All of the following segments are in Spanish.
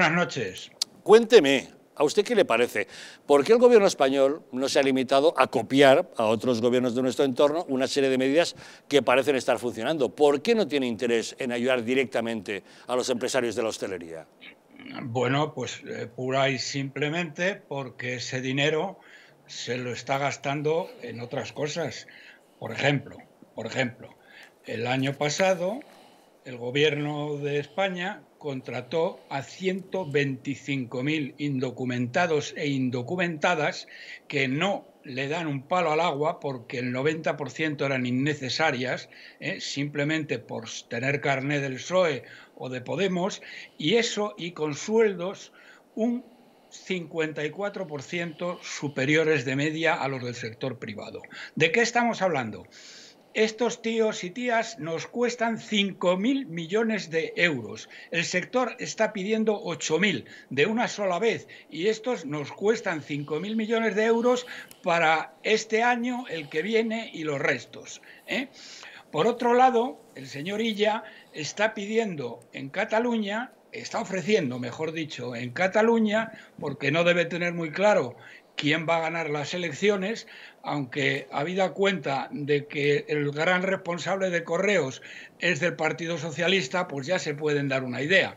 Buenas noches. Cuénteme, ¿a usted qué le parece? ¿Por qué el gobierno español no se ha limitado a copiar a otros gobiernos de nuestro entorno una serie de medidas que parecen estar funcionando? ¿Por qué no tiene interés en ayudar directamente a los empresarios de la hostelería? Bueno, pues eh, pura y simplemente porque ese dinero se lo está gastando en otras cosas. Por ejemplo, por ejemplo, el año pasado el gobierno de España contrató a 125.000 indocumentados e indocumentadas que no le dan un palo al agua porque el 90% eran innecesarias, ¿eh? simplemente por tener carné del PSOE o de Podemos, y eso y con sueldos un 54% superiores de media a los del sector privado. ¿De qué estamos hablando? Estos tíos y tías nos cuestan 5.000 millones de euros. El sector está pidiendo 8.000 de una sola vez y estos nos cuestan 5.000 millones de euros para este año, el que viene y los restos. ¿eh? Por otro lado, el señor Illa está pidiendo en Cataluña, está ofreciendo, mejor dicho, en Cataluña, porque no debe tener muy claro quién va a ganar las elecciones, aunque habida cuenta de que el gran responsable de correos es del Partido Socialista, pues ya se pueden dar una idea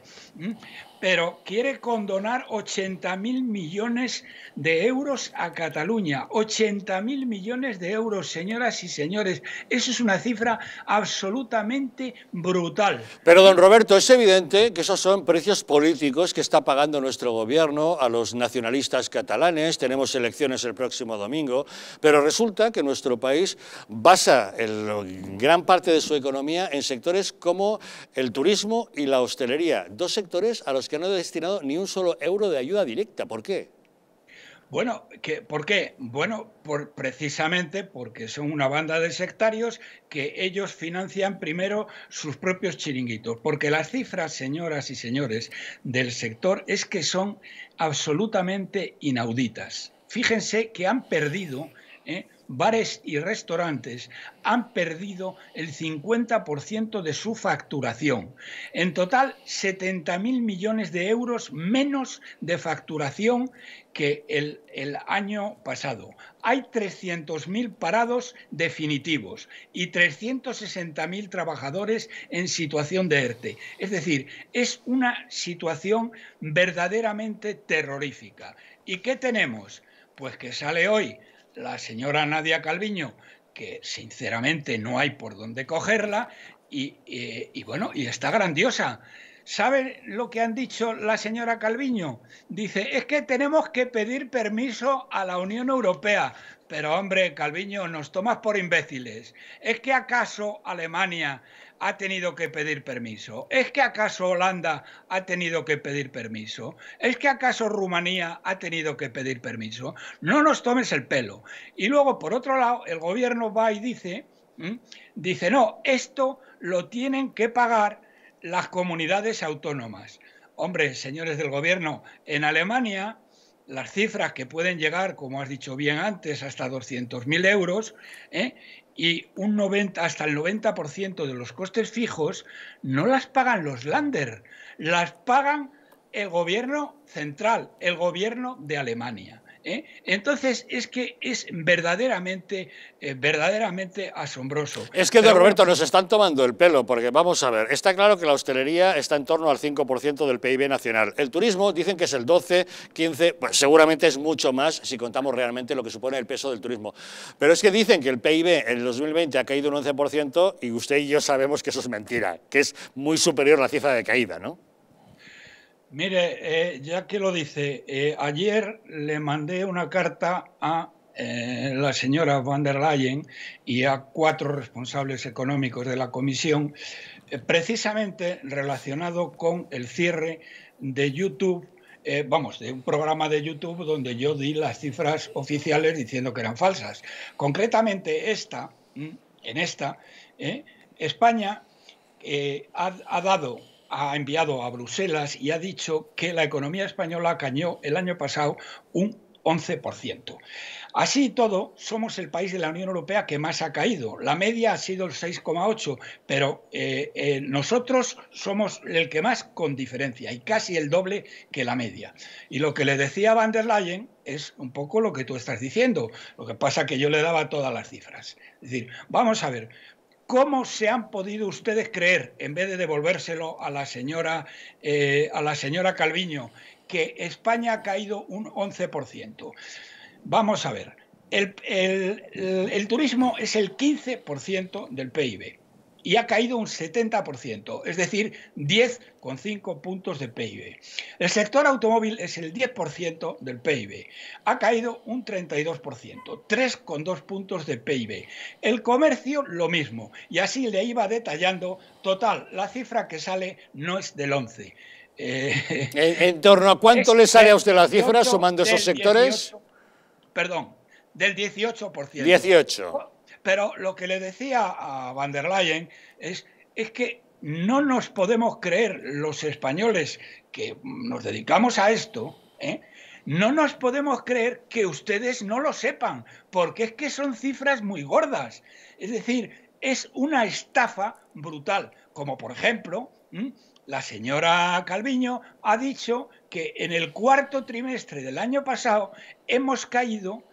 pero quiere condonar 80 mil millones de euros a Cataluña. 80 millones de euros, señoras y señores. Eso es una cifra absolutamente brutal. Pero, don Roberto, es evidente que esos son precios políticos que está pagando nuestro gobierno a los nacionalistas catalanes. Tenemos elecciones el próximo domingo, pero resulta que nuestro país basa gran parte de su economía en sectores como el turismo y la hostelería, dos sectores a los que no he destinado ni un solo euro de ayuda directa. ¿Por qué? Bueno, ¿por qué? Bueno, precisamente porque son una banda de sectarios que ellos financian primero sus propios chiringuitos, porque las cifras, señoras y señores, del sector es que son absolutamente inauditas. Fíjense que han perdido ¿eh? bares y restaurantes han perdido el 50% de su facturación. En total, 70.000 millones de euros menos de facturación que el, año pasado. Hay 300.000 parados definitivos y 360.000 trabajadores en situación de ERTE. Es decir, es una situación verdaderamente terrorífica. ¿Y qué tenemos? Pues que sale hoy la señora Nadia Calviño, que sinceramente no hay por dónde cogerla, y, eh, bueno, y está grandiosa. ¿Saben lo que han dicho la señora Calviño? Dice, es que tenemos que pedir permiso a la Unión Europea. Pero hombre, Calviño, nos tomas por imbéciles. ¿Es que acaso Alemania ha tenido que pedir permiso? ¿Es que acaso Holanda ha tenido que pedir permiso? ¿Es que acaso Rumanía ha tenido que pedir permiso? No nos tomes el pelo. Y luego, por otro lado, el gobierno va y dice, dice, no, esto lo tienen que pagar las comunidades autónomas. Hombre, señores del gobierno, en Alemania las cifras que pueden llegar, como has dicho bien antes, hasta 200.000 euros, ¿eh? y un 90, hasta el 90% de los costes fijos no las pagan los Lander, las pagan el gobierno central, el gobierno de Alemania. ¿eh? Entonces es que es verdaderamente, eh, verdaderamente asombroso. Es que, Roberto, nos están tomando el pelo, porque vamos a ver, está claro que la hostelería está en torno al 5% del PIB nacional. El turismo dicen que es el 12, 15, pues seguramente es mucho más si contamos realmente lo que supone el peso del turismo. Pero es que dicen que el PIB en el 2020 ha caído un 11% y usted y yo sabemos que eso es mentira, que es muy superior la cifra de caída, ¿no? Mire, eh, ya que lo dice, eh, ayer le mandé una carta a eh, la señora van der Leyen y a cuatro responsables económicos de la comisión, precisamente relacionado con el cierre de YouTube vamos, de un programa de YouTube donde yo di las cifras oficiales diciendo que eran falsas. Concretamente, esta, mm, en esta, España ha, dado ha enviado a Bruselas y ha dicho que la economía española cañó el año pasado un 11%. Así todo, somos el país de la Unión Europea que más ha caído. La media ha sido el 6,8, pero eh, eh, nosotros somos el que más con diferencia y casi el doble que la media. Y lo que le decía Van der Leyen es un poco lo que tú estás diciendo. Lo que pasa que yo le daba todas las cifras. Es decir, vamos a ver, ¿Cómo se han podido ustedes creer, en vez de devolvérselo a la señora, eh, a la señora Calviño, que España ha caído un 11%? Vamos a ver, el, el turismo es el 15% del PIB y ha caído un 70%, es decir, 10,5 puntos de PIB. El sector automóvil es el 10% del PIB, ha caído un 32%, 3,2 puntos de PIB. El comercio lo mismo, y así le iba detallando, total, la cifra que sale no es del 11. Eh, ¿En, torno a cuánto le sale a usted la cifra sumando esos sectores? perdón, del 18%. 18. Pero lo que le decía a van der Leyen es, es que no nos podemos creer los españoles que nos dedicamos a esto, ¿eh? no nos podemos creer que ustedes no lo sepan, porque es que son cifras muy gordas. Es decir, es una estafa brutal, como por ejemplo, la señora Calviño ha dicho que en el cuarto trimestre del año pasado hemos caído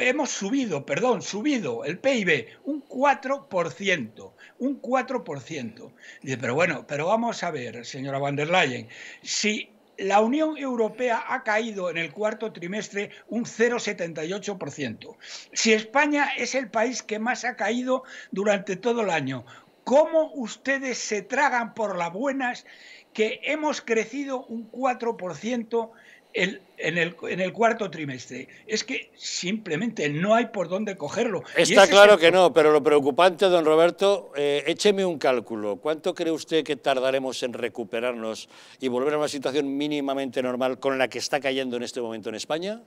hemos subido, perdón, subido el PIB un 4%, un 4%. Dice, pero bueno, pero vamos a ver, señora van der Leyen, si la Unión Europea ha caído en el cuarto trimestre un 0,78%, si España es el país que más ha caído durante todo el año, ¿cómo ustedes se tragan por las buenas que hemos crecido un 4%? en, el, cuarto trimestre. Es que simplemente no hay por dónde cogerlo. Está claro que no, pero lo preocupante, don Roberto, eh, écheme un cálculo. ¿Cuánto cree usted que tardaremos en recuperarnos y volver a una situación mínimamente normal con la que está cayendo en este momento en España?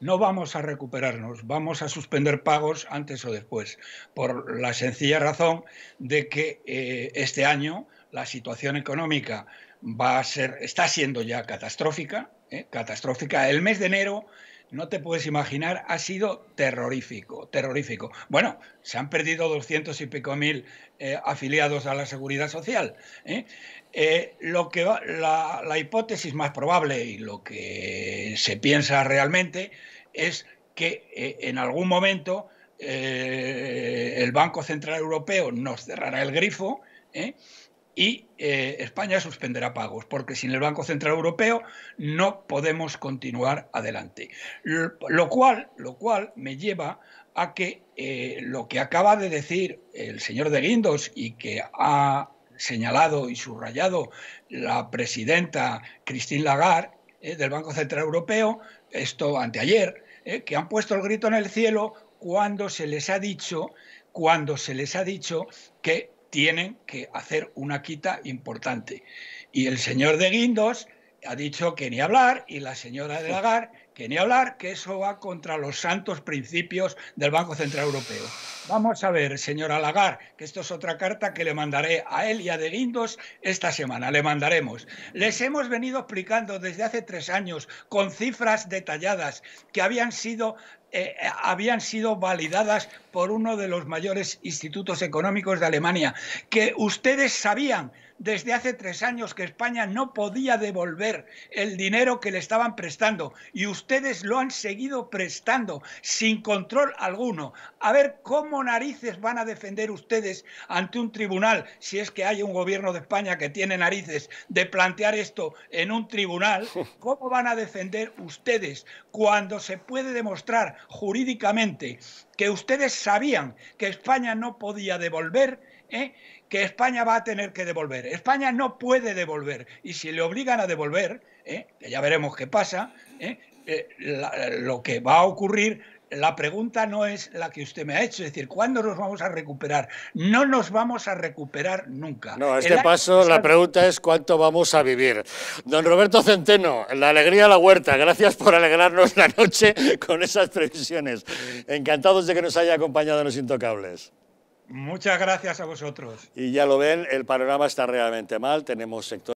no vamos a recuperarnos, vamos a suspender pagos antes o después, por la sencilla razón de que eh, este año la situación económica va a ser, está siendo ya catastrófica, ¿eh? catastrófica. El mes de enero, no te puedes imaginar, ha sido terrorífico, terrorífico. Bueno, se han perdido doscientos y pico mil eh, afiliados a la seguridad social. ¿eh? lo que la, la hipótesis más probable y lo que se piensa realmente es que en algún momento el Banco Central Europeo nos cerrará el grifo y eh, España suspenderá pagos, porque sin el Banco Central Europeo no podemos continuar adelante. Lo cual, lo cual me lleva a que eh, lo que acaba de decir el señor de Guindos y que ha señalado y subrayado la presidenta Christine Lagarde eh, del Banco Central Europeo, esto anteayer, que han puesto el grito en el cielo cuando se les ha dicho cuando se les ha dicho que tienen que hacer una quita importante. Y el señor de Guindos ha dicho que ni hablar y la señora de Lagar que ni hablar, que eso va contra los santos principios del Banco Central Europeo. Vamos a ver, señor Alagar, que esto es otra carta que le mandaré a él y a De Guindos esta semana, le mandaremos. Les hemos venido explicando desde hace tres años, con cifras detalladas, que habían sido eh, habían sido validadas por uno de los mayores institutos económicos de Alemania, que ustedes sabían desde hace tres años que España no podía devolver el dinero que le estaban prestando y ustedes lo han seguido prestando sin control alguno. A ver cómo narices van a defender ustedes ante un tribunal, si es que hay un gobierno de España que tiene narices de plantear esto en un tribunal, cómo van a defender ustedes cuando se puede demostrar jurídicamente que ustedes sabían que España no podía devolver, ¿eh? que España va a tener que devolver. España no puede devolver y si le obligan a devolver, ¿eh? ya veremos qué pasa, ¿eh? lo que va a ocurrir la pregunta no es la que usted me ha hecho, es decir, ¿cuándo nos vamos a recuperar? No nos vamos a recuperar nunca. No, a este paso la pregunta es cuánto vamos a vivir. Don Roberto Centeno, la alegría a la huerta, gracias por alegrarnos la noche con esas previsiones. Encantados de que nos haya acompañado en Los Intocables. Muchas gracias a vosotros. Y ya lo ven, el panorama está realmente mal, tenemos sectores